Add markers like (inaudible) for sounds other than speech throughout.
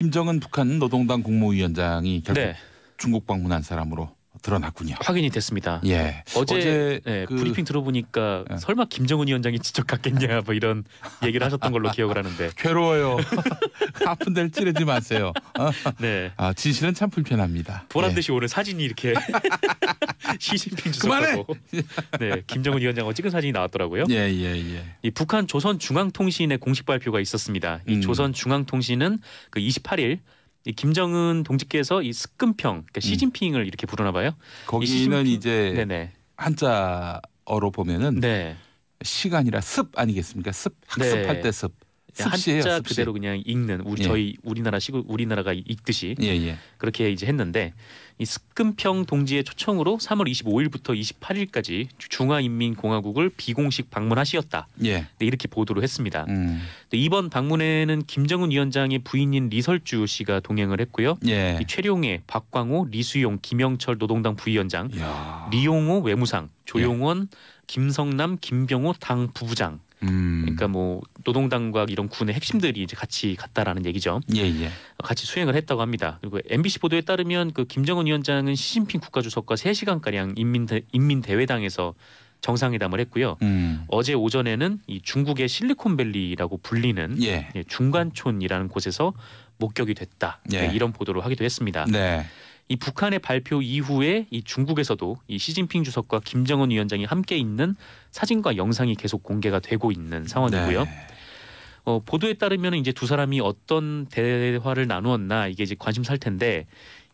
김정은 북한 노동당 국무위원장이 결국 네. 중국 방문한 사람으로 드러났군요. 확인이 됐습니다. 예. 어제, 어제 예, 그... 브리핑 들어보니까 예. 설마 김정은 위원장이 직접 갔겠냐 뭐 이런 얘기를 하셨던 걸로 기억을 하는데 (laughs) 괴로워요. (laughs) 아픈 데를 찌르지 마세요. 어? 네. 아, 진실은 참 불편합니다. 보란 듯이 예. 오늘 사진이 이렇게 (laughs) 시진핑 주석하고 네, 김정은 위원장 찍은 사진이 나왔더라고요. 예, 예, 예. 이 북한 조선 중앙통신의 공식 발표가 있었습니다. 이 음. 조선 중앙통신은 그 28일 이 김정은 동지께서 이 습금평 그러니까 음. 시진핑을 이렇게 부르나 봐요. 거기는 이제 네네. 한자어로 보면은 네. 시간이라 습 아니겠습니까? 습 학습할 네. 때 습. 습시예요, 예, 한자 습시. 그대로 그냥 읽는 우리 예. 저희 우리나라 시골 우리나라가 읽듯이 예, 예. 그렇게 이제 했는데 이 습금평 동지의 초청으로 3월 25일부터 28일까지 중화인민공화국을 비공식 방문하시었다. 예. 네, 이렇게 보도를 했습니다. 음. 이번 방문에는 김정은 위원장의 부인인 리설주 씨가 동행을 했고요. 예. 이 최룡해, 박광호, 리수용, 김영철 노동당 부위원장, 야 리용호 외무상, 조용원, 김성남, 김병호 당 부부장 음. 그러니까 뭐 노동당과 이런 군의 핵심들이 이제 같이 갔다라는 얘기죠. 예, 예. 같이 수행을 했다고 합니다. 그리고 MBC 보도에 따르면 그 김정은 위원장은 시진핑 국가주석과 3시간 가량 인민 인민 대회당에서 정상회담을 했고요. 음. 어제 오전에는 이 중국의 실리콘밸리라고 불리는 예. 예 중간촌이라는 곳에서 목격이 됐다. 네, 예. 이런 보도를 하기도 했습니다. 네. 이 북한의 발표 이후에 이 중국에서도 이 시진핑 주석과 김정은 위원장이 함께 있는 사진과 영상이 계속 공개가 되고 있는 상황이고요. 네. 어, 보도에 따르면 이제 두 사람이 어떤 대화를 나누었나 이게 이제 관심 살 텐데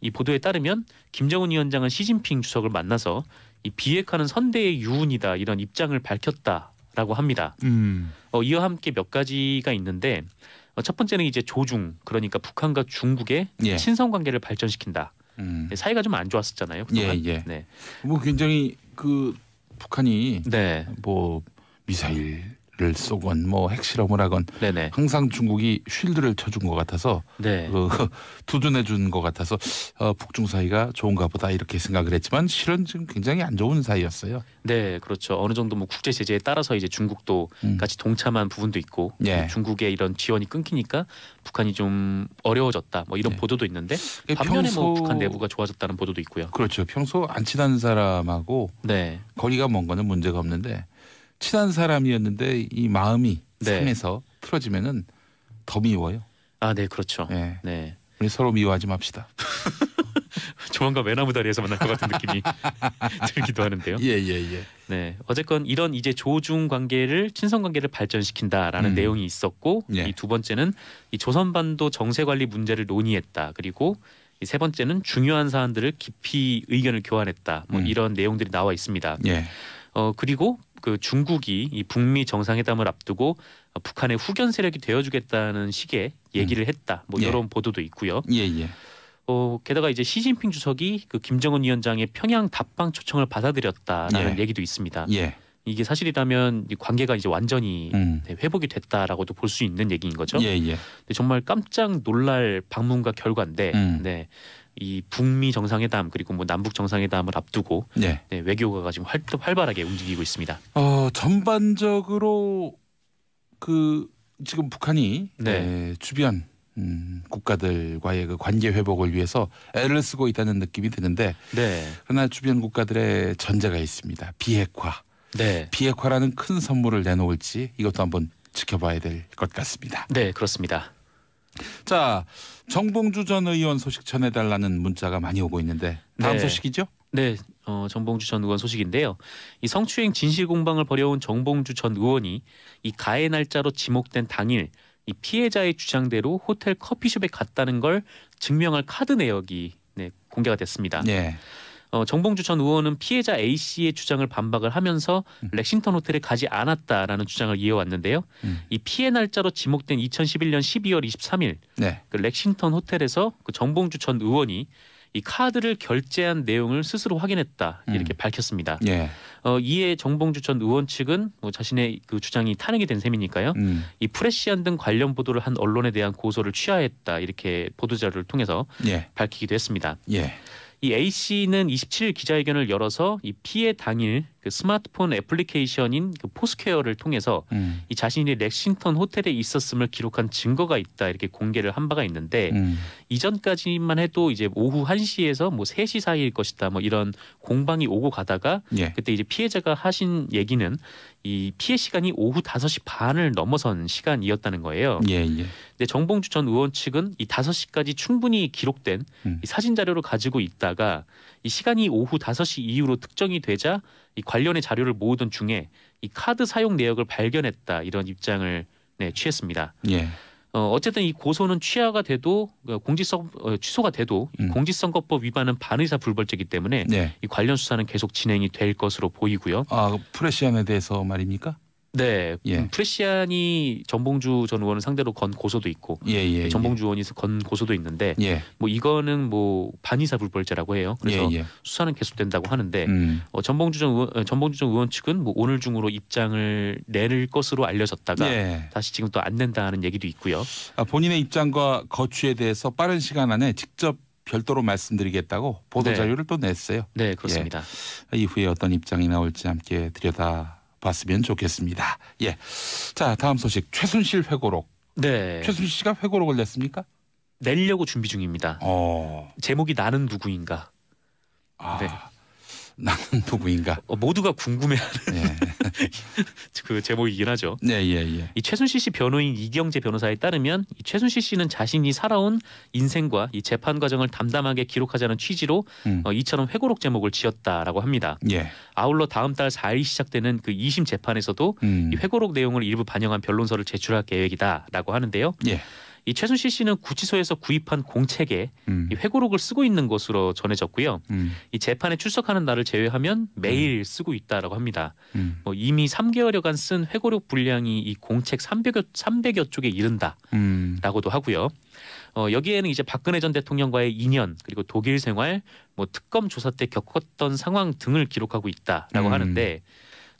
이 보도에 따르면 김정은 위원장은 시진핑 주석을 만나서 이 비핵화는 선대의 유운이다 이런 입장을 밝혔다라고 합니다. 음. 어, 이와 함께 몇 가지가 있는데 어, 첫 번째는 이제 조중 그러니까 북한과 중국의 예. 친선 관계를 발전시킨다. 음. 예, 사이가 좀 안 좋았었잖아요. 그동안. 예, 예. 네. 뭐 굉장히 그 북한이 네. 뭐 미사일 를 쏘건 뭐 핵실험을 하건 네네. 항상 중국이 쉴드를 쳐준 것 같아서 네. 그, (laughs) 두둔해 준것 같아서 어, 북중 사이가 좋은가 보다 이렇게 생각을 했지만 실은 지금 굉장히 안 좋은 사이였어요. 네, 그렇죠. 어느 정도 뭐 국제 제재에 따라서 이제 중국도 음. 같이 동참한 부분도 있고 네. 중국의 이런 지원이 끊기니까 북한이 좀 어려워졌다 뭐 이런 네. 보도도 있는데 예, 반면에 뭐 평소... 뭐 북한 내부가 좋아졌다는 보도도 있고요. 그렇죠. 평소 안 친한 사람하고 네. 거리가 먼 거는 문제가 없는데 친한 사람이었는데 이 마음이 네. 삶에서 틀어지면은 더 미워요. 아, 네, 그렇죠. 네. 네. 우리 서로 미워하지 맙시다. (laughs) 조만간 외나무 다리에서 만날 것 같은 느낌이 (laughs) 들기도 하는데요. 예, 예, 예. 네, 어쨌건 이런 이제 조중 관계를 친선 관계를 발전시킨다라는 음. 내용이 있었고 예. 이두 번째는 이 조선반도 정세 관리 문제를 논의했다. 그리고 이세 번째는 중요한 사안들을 깊이 의견을 교환했다. 뭐 음. 이런 내용들이 나와 있습니다. 예. 어 그리고 그 중국이 이 북미 정상회담을 앞두고 북한의 후견 세력이 되어주겠다는 식의 얘기를 음. 했다. 뭐 예. 이런 보도도 있고요. 예, 예. 어, 게다가 이제 시진핑 주석이 그 김정은 위원장의 평양 답방 초청을 받아들였다라는 예. 얘기도 있습니다. 예. 이게 사실이라면 관계가 이제 완전히 음. 네, 회복이 됐다라고도 볼 수 있는 얘기인 거죠. 예, 예. 정말 깜짝 놀랄 방문과 결과인데, 음. 네. 이 북미 정상회담 그리고 뭐 남북 정상회담을 앞두고 네. 네, 외교가 지금 활, 활발하게 움직이고 있습니다. 어, 전반적으로 그 지금 북한이 네. 에, 주변 음, 국가들과의 그 관계 회복을 위해서 애를 쓰고 있다는 느낌이 드는데 네. 그러나 주변 국가들의 전제가 있습니다. 비핵화. 네. 비핵화라는 큰 선물을 내놓을지 이것도 한번 지켜봐야 될 것 같습니다. 네, 그렇습니다. 자, 정봉주 전 의원 소식 전해달라는 문자가 많이 오고 있는데 다음 네. 소식이죠? 네, 어, 정봉주 전 의원 소식인데요. 이 성추행 진실 공방을 벌여온 정봉주 전 의원이 이 가해 날짜로 지목된 당일 이 피해자의 주장대로 호텔 커피숍에 갔다는 걸 증명할 카드 내역이 네, 공개가 됐습니다. 네. 어, 정봉주 전 의원은 피해자 A 씨의 주장을 반박을 하면서 음. 렉싱턴 호텔에 가지 않았다라는 주장을 이어왔는데요. 음. 이 피해 날짜로 지목된 2011년 12월 23일 네. 그 렉싱턴 호텔에서 그 정봉주 전 의원이 이 카드를 결제한 내용을 스스로 확인했다 음. 이렇게 음. 밝혔습니다. 예. 어, 이에 정봉주 전 의원 측은 뭐 자신의 그 주장이 탄핵이 된 셈이니까요. 음. 이 프레시안 등 관련 보도를 한 언론에 대한 고소를 취하했다 이렇게 보도자료를 통해서 예. 밝히기도 했습니다. 예. 이 A 씨는 27일 기자회견을 열어서 이 피해 당일 그 스마트폰 애플리케이션인 그포스케어를 통해서 음. 이 자신이 렉싱턴 호텔에 있었음을 기록한 증거가 있다 이렇게 공개를 한 바가 있는데 음. 이전까지만 해도 이제 오후 1시에서 뭐 3시 사이일 것이다 뭐 이런 공방이 오고 가다가 예. 그때 이제 피해자가 하신 얘기는 이 피해 시간이 오후 5시 반을 넘어선 시간이었다는 거예요. 예, 예. 근데 정봉주 전 의원 측은 이 5시까지 충분히 기록된 음. 이 사진 자료를 가지고 있다. 있다가 이 시간이 오후 5시 이후로 특정이 되자 이 관련의 자료를 모으던 중에 이 카드 사용 내역을 발견했다 이런 입장을 네, 취했습니다. 예. 어, 어쨌든 이 고소는 취하가 돼도 그러니까 공직성 어, 취소가 돼도 음. 공직선거법 위반은 반의사 불벌죄이기 때문에 네. 이 관련 수사는 계속 진행이 될 것으로 보이고요. 아 그 프레시안에 대해서 말입니까? 네, 예. 음, 프레시안이 전봉주 전 의원을 상대로 건 고소도 있고 예, 예, 네, 예. 전봉주 의원이 건 고소도 있는데 예. 뭐 이거는 뭐 반의사 불벌죄라고 해요. 그래서 예, 수사는 계속된다고 하는데 음. 어, 전봉주 전 의원, 어, 전봉주 전 의원 측은 뭐 오늘 중으로 입장을 내릴 것으로 알려졌다가 다시 지금 또 안 낸다는 얘기도 있고요. 아, 본인의 입장과 거취에 대해서 빠른 시간 안에 직접 별도로 말씀드리겠다고 보도 네. 자료를 네. 또 냈어요. 네, 그렇습니다. 이후에 어떤 입장이 나올지 함께 들여다 봤으면 좋겠습니다. 예. 자, 다음 소식. 최순실 회고록. 네. 최순실 씨가 회고록을 냈습니까? 내려고 준비 중입니다. 어. 제목이 나는 누구인가. 아. 네. 나는 누구인가? 어, 모두가 궁금해하는 예. (laughs) 그 제목이긴 하죠. 네, 예, 예. 이 최순실 씨 변호인 이경재 변호사에 따르면 이 최순실 씨는 자신이 살아온 인생과 이 재판 과정을 담담하게 기록하자는 취지로 음. 어, 이처럼 회고록 제목을 지었다라고 합니다. 예. 아울러 다음 달 4일 시작되는 그 2심 재판에서도 음. 이 회고록 내용을 일부 반영한 변론서를 제출할 계획이다라고 하는데요. 예. 이 최순실 씨는 구치소에서 구입한 공책에 음. 이 회고록을 쓰고 있는 것으로 전해졌고요. 음. 이 재판에 출석하는 날을 제외하면 매일 음. 쓰고 있다라고 합니다. 음. 뭐 이미 3개월여간 쓴 회고록 분량이 이 공책 300여 300여 쪽에 이른다라고도 음. 하고요. 어, 여기에는 이제 박근혜 전 대통령과의 인연 그리고 독일 생활, 뭐 특검 조사 때 겪었던 상황 등을 기록하고 있다라고 하는데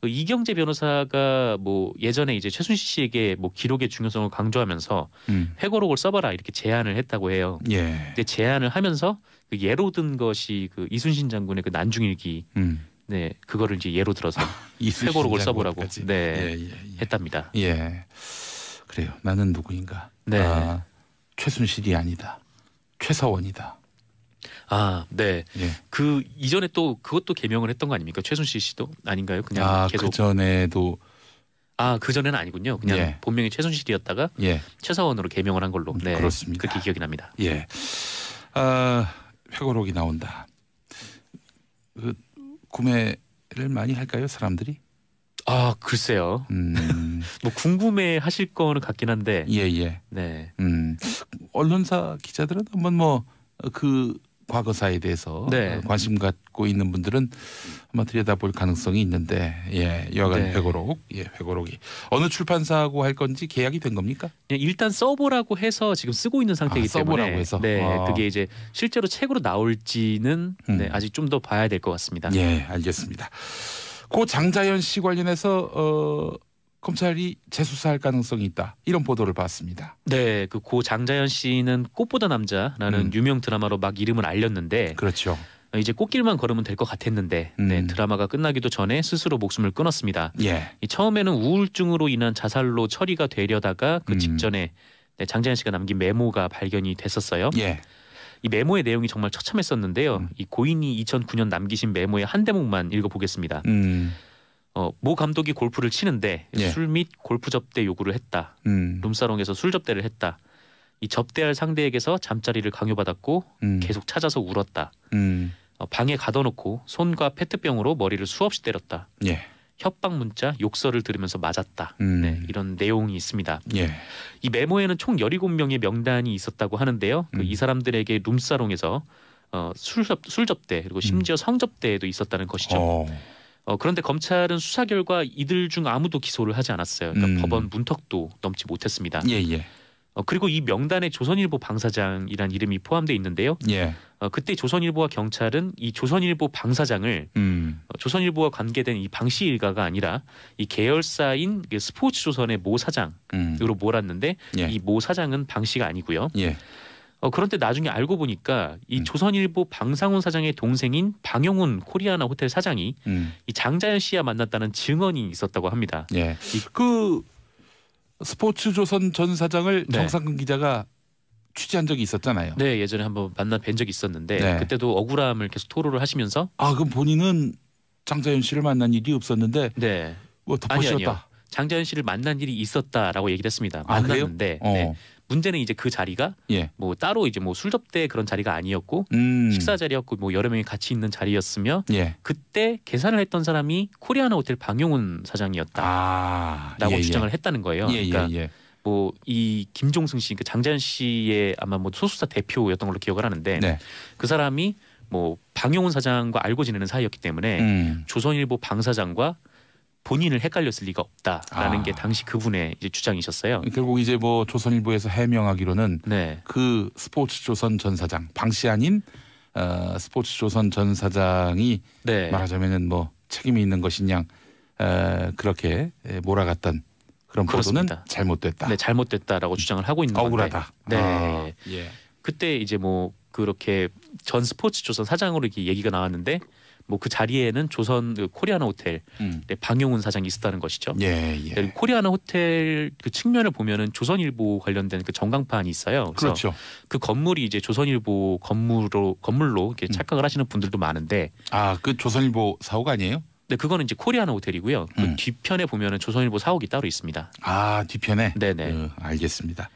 그 이경재 변호사가 뭐 예전에 이제 최순실 씨에게 뭐 기록의 중요성을 강조하면서 음. 회고록을 써봐라 이렇게 제안을 했다고 해요. 예. 근데 제안을 하면서 그 예로 든 것이 그 이순신 장군의 그 난중일기. 음. 네, 그거를 이제 예로 들어서 (laughs) 회고록을 써보라고 네 예, 예, 예, 했답니다. 예, 그래요. 나는 누구인가? 네, 아, 최순실이 아니다. 최서원이다. 아, 네. 예. 그 이전에 또 그것도 개명을 했던 거 아닙니까? 최순실 씨도 아닌가요? 그냥 아, 그 계속 그 전에도 아, 그 전에는 아니군요. 그냥 예. 본명이 최순실이었다가 예. 최사원으로 개명을 한 걸로. 네. 그렇습니다. 그렇게 기억이 납니다. 예. 아, 회고록이 나온다. 그, 구매를 많이 할까요, 사람들이? 아, 글쎄요. 음. (laughs) 뭐 궁금해 하실 거는 같긴 한데. 예, 예. 네. 음. 언론사 기자들은 한번 뭐그 과거사에 대해서 네. 관심 갖고 있는 분들은 아마 들여다볼 가능성이 있는데 예 여간 네. 회고록 예 회고록이 어느 출판사하고 할 건지 계약이 된 겁니까? 예, 일단 써보라고 해서 지금 쓰고 있는 상태이기 아, 때문에 써보라고 해서 네 아. 그게 이제 실제로 책으로 나올지는 음. 네, 아직 좀 더 봐야 될 것 같습니다. 예 알겠습니다. 고 장자연 씨 관련해서 어. 검찰이 재수사할 가능성이 있다 이런 보도를 봤습니다. 네, 그 고 장자연 씨는 꽃보다 남자라는 음. 유명 드라마로 막 이름을 알렸는데 그렇죠. 이제 꽃길만 걸으면 될 것 같았는데 네, 음. 네, 드라마가 끝나기도 전에 스스로 목숨을 끊었습니다. 예. 처음에는 우울증으로 인한 자살로 처리가 되려다가 그 음. 직전에 네, 장자연 씨가 남긴 메모가 발견이 됐었어요. 예. 이 메모의 내용이 정말 처참했었는데요. 음. 이 고인이 2009년 남기신 메모의 한 대목만 읽어보겠습니다. 음. 어, 모 감독이 골프를 치는데 예. 술및 골프 접대 요구를 했다. 음. 룸사롱에서 술 접대를 했다. 이 접대할 상대에게서 잠자리를 강요받았고 음. 계속 찾아서 울었다. 음. 어, 방에 가둬놓고 손과 페트병으로 머리를 수없이 때렸다. 예. 협박 문자, 욕설을 들으면서 맞았다. 음. 네, 이런 내용이 있습니다. 예. 이 메모에는 총 열일곱 명의 명단이 있었다고 하는데요. 그이 음. 사람들에게 룸사롱에서 어, 술, 술 접대 그리고 심지어 음. 성접대도 에 있었다는 것이죠. 오. 어. 어, 그런데 검찰은 수사 결과 이들 중 아무도 기소를 하지 않았어요. 그러니까 음. 법원 문턱도 넘지 못했습니다. 예, 예. 어, 그리고 이 명단에 조선일보 방사장이란 이름이 포함돼 있는데요. 예. 어, 그때 조선일보와 경찰은 이 조선일보 방사장을 음. 어, 조선일보와 관계된 이 방씨 일가가 아니라 이 계열사인 그 스포츠조선의 모 사장으로 음. 몰았는데 예. 이모 사장은 방씨가 아니고요. 예. 어, 그런데 나중에 알고 보니까 이 음. 조선일보 방상훈 사장의 동생인 방영훈 코리아나 호텔 사장이 음. 이 장자연 씨와 만났다는 증언이 있었다고 합니다. 예. 이, 그 스포츠조선 전 사장을 네. 정상근 기자가 취재한 적이 있었잖아요. 네, 예전에 한번 만나 뵌 적이 있었는데 네. 그때도 억울함을 계속 토로를 하시면서 아, 그럼 본인은 장자연 씨를 만난 일이 없었는데 네. 뭐덮어씌다 아니, 장자연 씨를 만난 일이 있었다라고 얘기를 했습니다. 아, 만났는데 아, 어. 네. 문제는 이제 그 자리가 예. 뭐 따로 이제 뭐 술접대 그런 자리가 아니었고 음. 식사 자리였고 뭐 여러 명이 같이 있는 자리였으며 예. 그때 계산을 했던 사람이 코리아나 호텔 방용훈 사장이었다라고 아, 예, 예. 주장을 했다는 거예요. 예, 그러니까 뭐 이 김종승 씨, 그 장자연 씨의 아마 뭐 소수사 대표였던 걸로 기억을 하는데 네. 그 사람이 뭐 방용훈 사장과 알고 지내는 사이였기 때문에 음. 조선일보 방 사장과 본인을 헷갈렸을 리가 없다라는 아. 게 당시 그분의 이제 주장이셨어요. 결국 이제 뭐 조선일보에서 해명하기로는 네. 그 스포츠 조선 전 사장 방씨 아닌 어, 스포츠 조선 전 사장이 네. 말하자면은 뭐 책임이 있는 것이냐 어, 그렇게 예, 몰아갔던 그런 보도는 잘못됐다. 네, 잘못됐다라고 주장을 하고 있는 억울하다. 건데. 네. 아. 예. 그때 이제 뭐 그렇게 전 스포츠 조선 사장으로 이렇게 얘기가 나왔는데 뭐그 자리에는 조선 그 코리아나 호텔 음. 네, 방용훈 사장이 있었다는 것이죠. 예, 예. 네, 코리아나 호텔 그 측면을 보면은 조선일보 관련된 그 전광판이 있어요. 그래서 그렇죠. 그 건물이 이제 조선일보 건물로 건물로 이렇게 음. 착각을 하시는 분들도 많은데 아그 조선일보 사옥 아니에요? 네, 그거는 이제 코리아나 호텔이고요. 그 음. 뒤편에 보면은 조선일보 사옥이 따로 있습니다. 아 뒤편에? 네네. 그, 네. 어, 알겠습니다.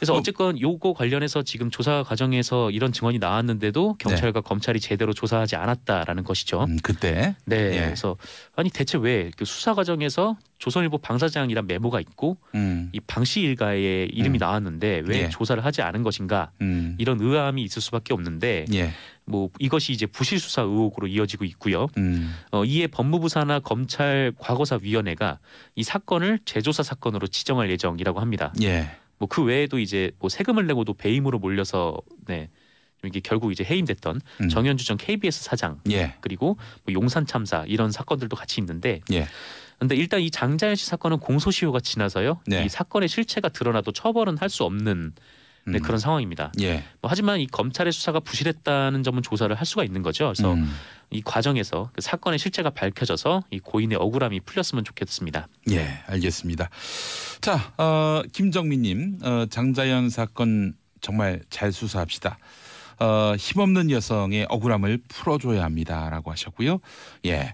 그래서 어. 어쨌건 요거 관련해서 지금 조사 과정에서 이런 증언이 나왔는데도 네. 경찰과 검찰이 제대로 조사하지 않았다라는 것이죠. 음, 그때 네. 예. 그래서 아니 대체 왜 그 수사 과정에서 조선일보 방사장이란 메모가 있고 음. 이 방시 일가의 이름이 음. 나왔는데 왜 예. 조사를 하지 않은 것인가 음. 이런 의아함이 있을 수밖에 없는데 예. 뭐 이것이 이제 부실 수사 의혹으로 이어지고 있고요. 음. 어, 이에 법무부 사나 검찰 과거사 위원회가 이 사건을 재조사 사건으로 지정할 예정이라고 합니다. 예. 뭐그 외에도 이제 뭐 세금을 내고도 배임으로 몰려서 네. 이게 결국 이제 해임됐던 음. 정현주 전 KBS 사장 예. 그리고 뭐 용산 참사 이런 사건들도 같이 있는데 예. 근데 일단 이 장자연 씨 사건은 공소시효가 지나서요 네. 이 사건의 실체가 드러나도 처벌은 할 수 없는 네, 음. 그런 상황입니다. 예. 뭐 하지만 이 검찰의 수사가 부실했다는 점은 조사를 할 수가 있는 거죠. 그래서 음. 이 과정에서 그 사건의 실체가 밝혀져서 이 고인의 억울함이 풀렸으면 좋겠습니다. 예, 알겠습니다. 자, 어, 김정민님 어, 장자연 사건 정말 잘 수사합시다. 어, 힘없는 여성의 억울함을 풀어줘야 합니다라고 하셨고요. 예.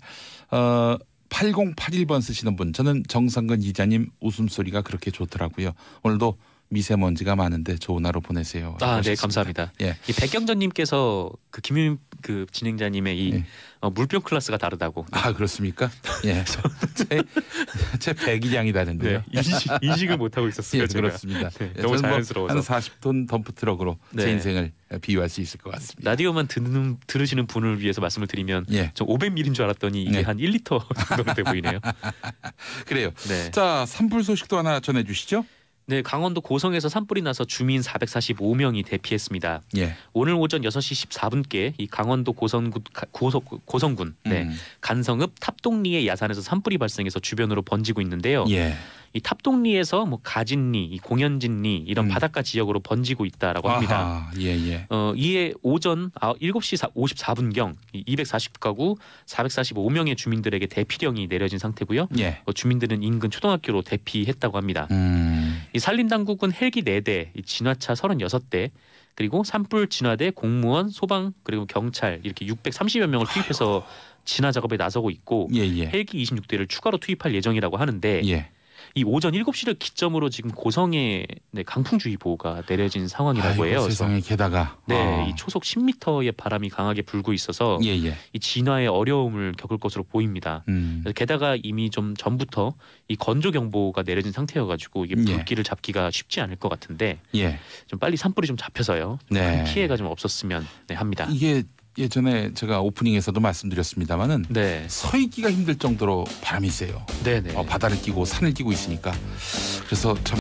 어, 8081번 쓰시는 분 저는 정상근 기자님 웃음소리가 그렇게 좋더라고요. 오늘도 미세먼지가 많은데 좋은 하루 보내세요. 아, 네, 감사합니다. 예. 이 백경전님께서 그 김윤 그 진행자님의 이 예. 어, 물병 클래스가 다르다고. 아, 그렇습니까? 예. (laughs) 제, 제 백이량이 다른데요. 네, 인식, 을 못하고 있었어요. 예, 그렇습니다. 네, 예, 너무 뭐 자연스러워서. 뭐한 40톤 덤프트럭으로 네. 제 인생을 비유할 수 있을 것 같습니다. 라디오만 듣는, 들으시는 분을 위해서 말씀을 드리면 예. 저 500ml인 줄 알았더니 이게 네. 한 1리터 정도 돼 보이네요. (laughs) 그래요. 네. 자, 산불 소식도 하나 전해 주시죠. 네, 강원도 고성에서 산불이 나서 주민 445명이 대피했습니다. 예. 오늘 오전 6시 14분께 이 강원도 고성군 고성, 고성군 네, 음. 간성읍 탑동리의 야산에서 산불이 발생해서 주변으로 번지고 있는데요. 예. 이 탑동리에서 뭐 가진리, 공연진리 이런 음. 바닷가 지역으로 번지고 있다라고 합니다. 아하, 예, 예. 어, 이에 오전 7시 54분경 240가구 445명의 주민들에게 대피령이 내려진 상태고요. 예. 어, 주민들은 인근 초등학교로 대피했다고 합니다. 음. 이 산림 당국은 헬기 4대, 진화차 36대, 그리고 산불 진화대, 공무원, 소방, 그리고 경찰 이렇게 630여 명을 투입해서 진화 작업에 나서고 있고 예, 예. 헬기 26대를 추가로 투입할 예정이라고 하는데 예. 이 오전 7시를 기점으로 지금 고성에 네, 강풍주의보가 내려진 상황이라고 아이고, 해요. 세상에 게다가 네, 어. 이 초속 10m의 바람이 강하게 불고 있어서 예, 예. 이 진화에 어려움을 겪을 것으로 보입니다. 음. 게다가 이미 좀 전부터 이 건조 경보가 내려진 상태여 가지고 이게 예. 불길을 예. 잡기가 쉽지 않을 것 같은데 예. 좀 빨리 산불이 좀 잡혀서요. 좀 네. 피해가 좀 없었으면 네, 합니다. 이게 예전에 제가 오프닝에서도 말씀드렸습니다마는 네. 서 있기가 힘들 정도로 바람이 세요. 네네. 어, 바다를 끼고 산을 끼고 있으니까 그래서 참.